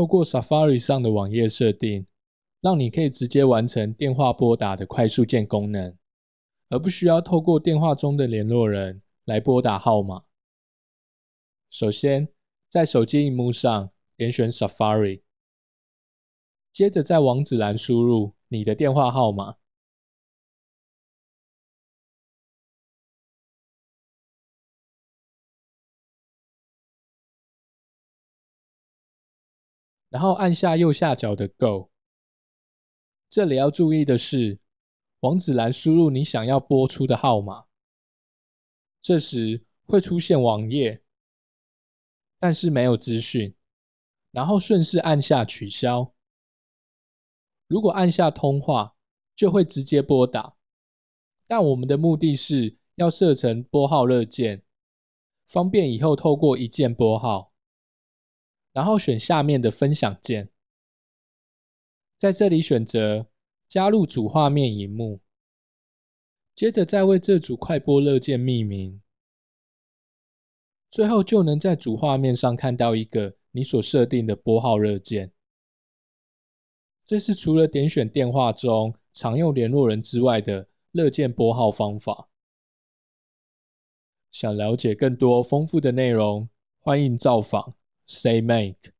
透过 Safari 上的網頁設定，讓你可以直接完成電話撥打的快速键功能，而不需要透過電話中的聯絡人來撥打號碼。首先，在手機荧幕上點選 Safari，接著在网址欄輸入你的電話號碼。然后按下右下角的 Go。这里要注意的是，网址栏输入你想要播出的号码。这时会出现网页，但是没有资讯。然后顺势按下取消。如果按下通话，就会直接拨打。但我们的目的是要设成拨号热键，方便以后透过一键拨号。然后选下面的分享键，在这里选择加入主画面荧幕，接着再为这组快播热键命名，最后就能在主画面上看到一个你所设定的拨号热键。这是除了点选电话中常用联络人之外的乐见拨号方法。想了解更多丰富的内容，欢迎造访。Say make